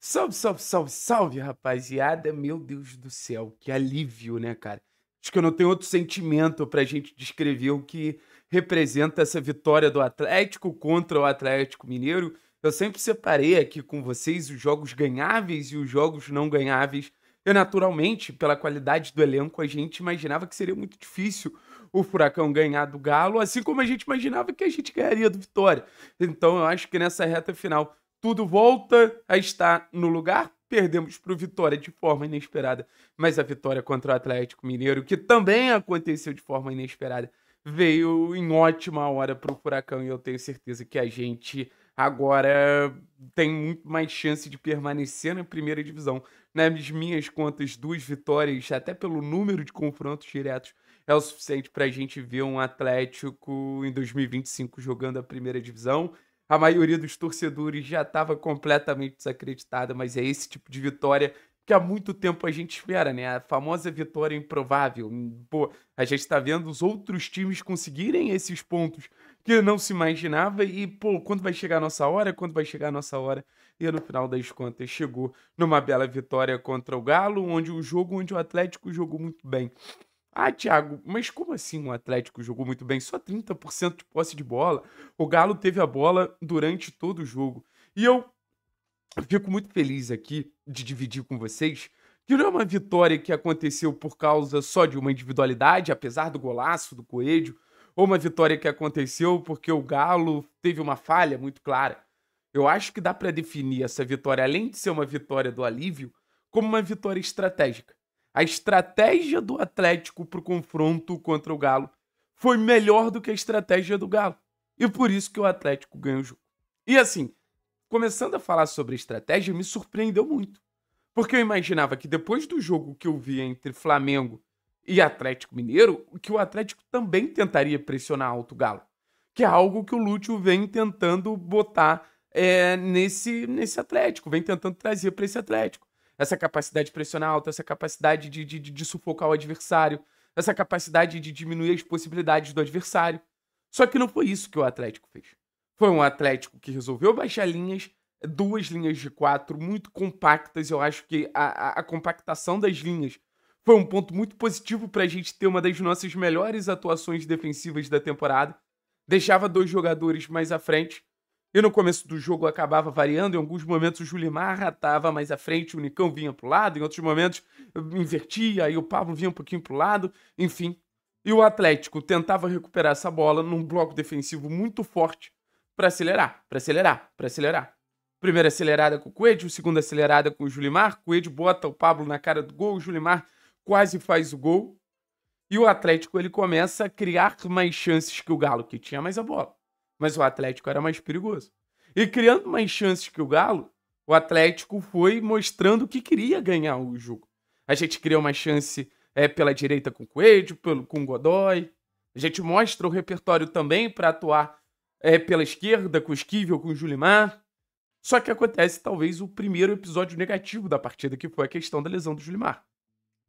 Salve, salve, salve, salve, rapaziada. Meu Deus do céu, que alívio, né, cara? Acho que eu não tenho outro sentimento pra gente descrever o que representa essa vitória do Atlético contra o Atlético Mineiro. Eu sempre separei aqui com vocês os jogos ganháveis e os jogos não ganháveis. E naturalmente, pela qualidade do elenco, a gente imaginava que seria muito difícil o Furacão ganhar do Galo, assim como a gente imaginava que a gente ganharia do Vitória. Então eu acho que nessa reta final tudo volta a estar no lugar. Perdemos para o Vitória de forma inesperada, mas a vitória contra o Atlético Mineiro, que também aconteceu de forma inesperada, veio em ótima hora para o Furacão e eu tenho certeza que a gente agora tem muito mais chance de permanecer na primeira divisão. Nas minhas contas, duas vitórias, até pelo número de confrontos diretos, é o suficiente para a gente ver um Atlético em 2025 jogando a primeira divisão a maioria dos torcedores já estava completamente desacreditada, mas é esse tipo de vitória que há muito tempo a gente espera, né? A famosa vitória improvável. Hum, pô, a gente está vendo os outros times conseguirem esses pontos que não se imaginava e, pô, quando vai chegar a nossa hora? Quando vai chegar a nossa hora? E no final das contas chegou numa bela vitória contra o Galo, onde o jogo onde o Atlético jogou muito bem. Ah, Thiago, mas como assim o Atlético jogou muito bem? Só 30% de posse de bola. O Galo teve a bola durante todo o jogo. E eu fico muito feliz aqui de dividir com vocês que não é uma vitória que aconteceu por causa só de uma individualidade, apesar do golaço do Coelho, ou uma vitória que aconteceu porque o Galo teve uma falha muito clara. Eu acho que dá para definir essa vitória, além de ser uma vitória do alívio, como uma vitória estratégica a estratégia do Atlético para o confronto contra o Galo foi melhor do que a estratégia do Galo. E por isso que o Atlético ganhou o jogo. E assim, começando a falar sobre estratégia, me surpreendeu muito. Porque eu imaginava que depois do jogo que eu vi entre Flamengo e Atlético Mineiro, que o Atlético também tentaria pressionar alto o Galo. Que é algo que o Lúcio vem tentando botar é, nesse, nesse Atlético, vem tentando trazer para esse Atlético essa capacidade de pressionar alta, essa capacidade de, de, de sufocar o adversário, essa capacidade de diminuir as possibilidades do adversário. Só que não foi isso que o Atlético fez. Foi um Atlético que resolveu baixar linhas, duas linhas de quatro muito compactas. Eu acho que a, a, a compactação das linhas foi um ponto muito positivo para a gente ter uma das nossas melhores atuações defensivas da temporada. Deixava dois jogadores mais à frente e no começo do jogo acabava variando, em alguns momentos o Julimar estava mais à frente, o Nicão vinha para o lado, em outros momentos invertia, aí o Pablo vinha um pouquinho para o lado, enfim. E o Atlético tentava recuperar essa bola num bloco defensivo muito forte para acelerar, para acelerar, para acelerar. Primeira acelerada com o Coelho, segunda acelerada com o Julimar, Coelho bota o Pablo na cara do gol, o Julimar quase faz o gol. E o Atlético ele começa a criar mais chances que o Galo, que tinha mais a bola. Mas o Atlético era mais perigoso. E criando mais chances que o Galo, o Atlético foi mostrando que queria ganhar o jogo. A gente criou uma chance é, pela direita com o Coelho, pelo, com o Godoy. A gente mostra o repertório também para atuar é, pela esquerda, com o Esquivel, com o Julimar. Só que acontece talvez o primeiro episódio negativo da partida, que foi a questão da lesão do Julimar.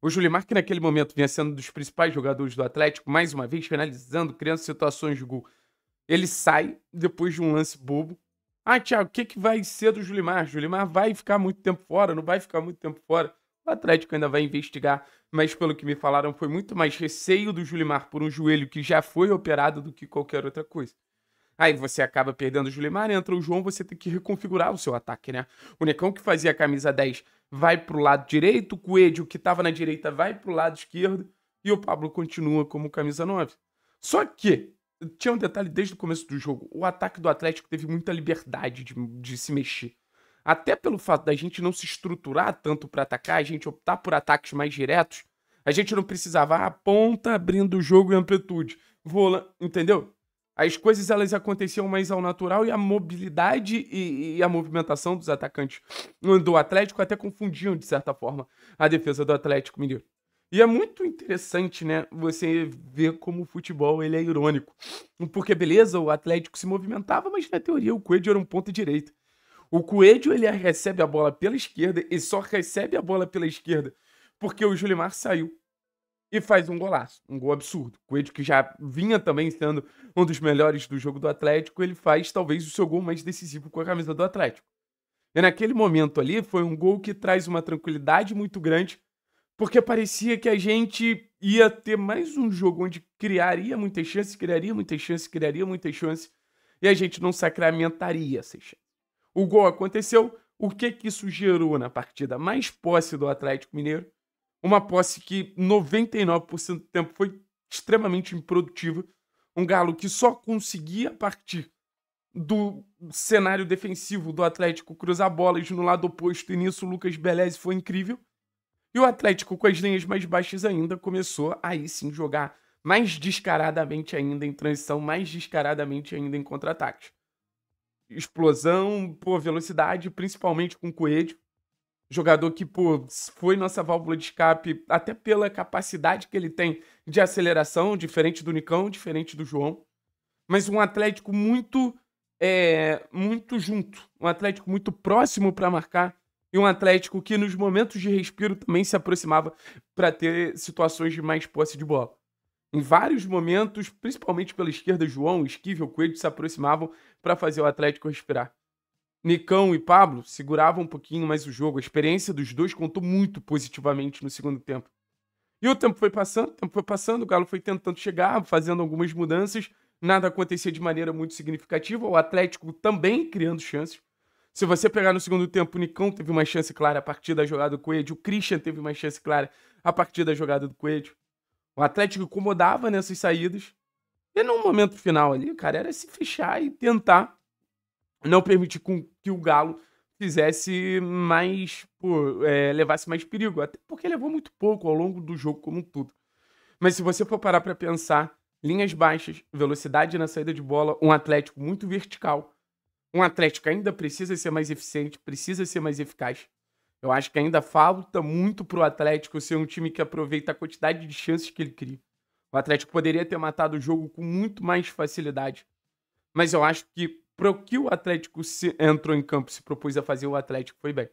O Julimar, que naquele momento vinha sendo um dos principais jogadores do Atlético, mais uma vez finalizando, criando situações de gol, ele sai depois de um lance bobo. Ah, Thiago, o que, que vai ser do Julimar? Julimar vai ficar muito tempo fora, não vai ficar muito tempo fora. O Atlético ainda vai investigar, mas pelo que me falaram, foi muito mais receio do Julimar por um joelho que já foi operado do que qualquer outra coisa. Aí você acaba perdendo o Julimar, entra o João, você tem que reconfigurar o seu ataque, né? O Necão que fazia a camisa 10 vai pro lado direito, o Coelho que tava na direita vai pro lado esquerdo e o Pablo continua como camisa 9. Só que tinha um detalhe desde o começo do jogo. O ataque do Atlético teve muita liberdade de, de se mexer. Até pelo fato da gente não se estruturar tanto para atacar, a gente optar por ataques mais diretos, a gente não precisava a ah, ponta abrindo o jogo em amplitude. Vola, entendeu? As coisas elas aconteciam mais ao natural e a mobilidade e, e a movimentação dos atacantes do Atlético até confundiam de certa forma a defesa do Atlético Mineiro. E é muito interessante, né, você ver como o futebol ele é irônico. Porque, beleza, o Atlético se movimentava, mas na teoria o Coelho era um ponto direito O Coelho ele recebe a bola pela esquerda e só recebe a bola pela esquerda porque o Julimar saiu e faz um golaço, um gol absurdo. O Coelho que já vinha também sendo um dos melhores do jogo do Atlético, ele faz talvez o seu gol mais decisivo com a camisa do Atlético. E naquele momento ali foi um gol que traz uma tranquilidade muito grande porque parecia que a gente ia ter mais um jogo onde criaria muitas chances, criaria muitas chances, criaria muitas chances, e a gente não sacramentaria essas chances. O gol aconteceu, o que que isso gerou na partida? Mais posse do Atlético Mineiro, uma posse que 99% do tempo foi extremamente improdutiva, um Galo que só conseguia partir do cenário defensivo do Atlético cruzar bolas no lado oposto, e nisso o Lucas Beleza foi incrível. E o Atlético, com as linhas mais baixas ainda, começou aí sim jogar mais descaradamente ainda em transição, mais descaradamente ainda em contra-ataques. Explosão, pô, velocidade, principalmente com o Coelho. Jogador que, pô, foi nossa válvula de escape, até pela capacidade que ele tem de aceleração, diferente do Nicão, diferente do João. Mas um Atlético muito, é, muito junto, um Atlético muito próximo para marcar e um Atlético que nos momentos de respiro também se aproximava para ter situações de mais posse de bola. Em vários momentos, principalmente pela esquerda, João, Esquivel, Coelho se aproximavam para fazer o Atlético respirar. Nicão e Pablo seguravam um pouquinho mais o jogo. A experiência dos dois contou muito positivamente no segundo tempo. E o tempo foi passando, o tempo foi passando, o Galo foi tentando chegar, fazendo algumas mudanças. Nada acontecia de maneira muito significativa. O Atlético também criando chances. Se você pegar no segundo tempo, o Nicão teve uma chance clara a partir da jogada do Coelho, o Christian teve uma chance clara a partir da jogada do Coelho. O Atlético incomodava nessas saídas. E num momento final ali, cara, era se fechar e tentar não permitir que o Galo fizesse mais, pô, é, levasse mais perigo. Até porque levou muito pouco ao longo do jogo como um todo. Mas se você for parar para pensar, linhas baixas, velocidade na saída de bola, um Atlético muito vertical um Atlético ainda precisa ser mais eficiente, precisa ser mais eficaz. Eu acho que ainda falta muito pro Atlético ser um time que aproveita a quantidade de chances que ele cria. O Atlético poderia ter matado o jogo com muito mais facilidade. Mas eu acho que para o que o Atlético se entrou em campo, se propôs a fazer, o Atlético foi bem.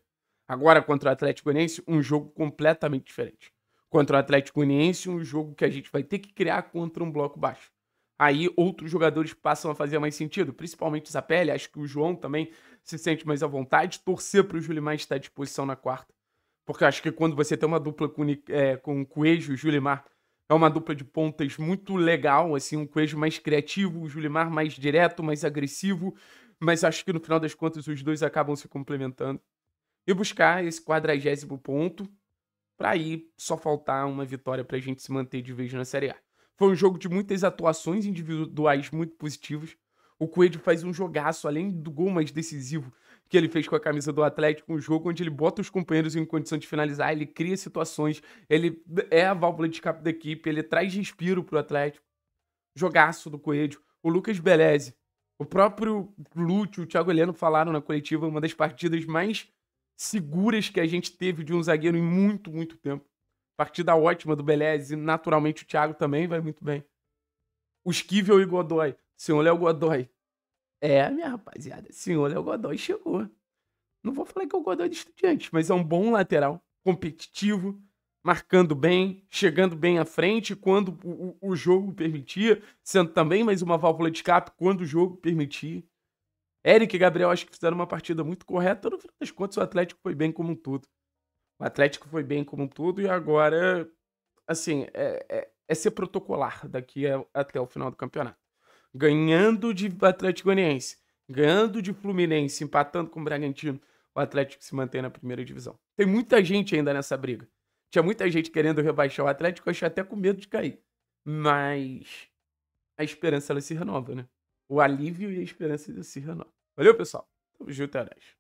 Agora, contra o Atlético Goianiense, um jogo completamente diferente. Contra o Atlético Goianiense, um jogo que a gente vai ter que criar contra um bloco baixo aí outros jogadores passam a fazer mais sentido, principalmente o Zapelli. Acho que o João também se sente mais à vontade. Torcer para o Julimar estar tá à disposição na quarta. Porque acho que quando você tem uma dupla com, é, com o Coelho e o Julimar, é uma dupla de pontas muito legal, assim, um Coelho mais criativo, o Julimar mais direto, mais agressivo, mas acho que no final das contas os dois acabam se complementando. E buscar esse quadragésimo ponto, para aí só faltar uma vitória para a gente se manter de vez na Série A. Foi um jogo de muitas atuações individuais muito positivas. O Coelho faz um jogaço, além do gol mais decisivo que ele fez com a camisa do Atlético, um jogo onde ele bota os companheiros em condição de finalizar, ele cria situações, ele é a válvula de escape da equipe, ele traz respiro o Atlético. Jogaço do Coelho. O Lucas Beleze, o próprio Lúcio, o Thiago Heleno falaram na coletiva, uma das partidas mais seguras que a gente teve de um zagueiro em muito, muito tempo. Partida ótima do Belez e naturalmente o Thiago também vai muito bem. O Esquivel e Godoy. Senhor Léo Godoy. É, minha rapaziada, senhor Léo Godoy chegou. Não vou falar que é o Godoy de Estudiantes, mas é um bom lateral, competitivo, marcando bem, chegando bem à frente quando o, o jogo permitia, sendo também mais uma válvula de escape quando o jogo permitia. Eric e Gabriel acho que fizeram uma partida muito correta. No final das contas, o Atlético foi bem como um todo. O Atlético foi bem como um todo e agora, assim, é, é, é ser protocolar daqui a, até o final do campeonato. Ganhando de Atlético Goianiense, ganhando de Fluminense, empatando com o Bragantino, o Atlético se mantém na primeira divisão. Tem muita gente ainda nessa briga. Tinha muita gente querendo rebaixar o Atlético, eu achei até com medo de cair. Mas a esperança ela se renova, né? O alívio e a esperança se renovam. Valeu, pessoal. Tamo junto, até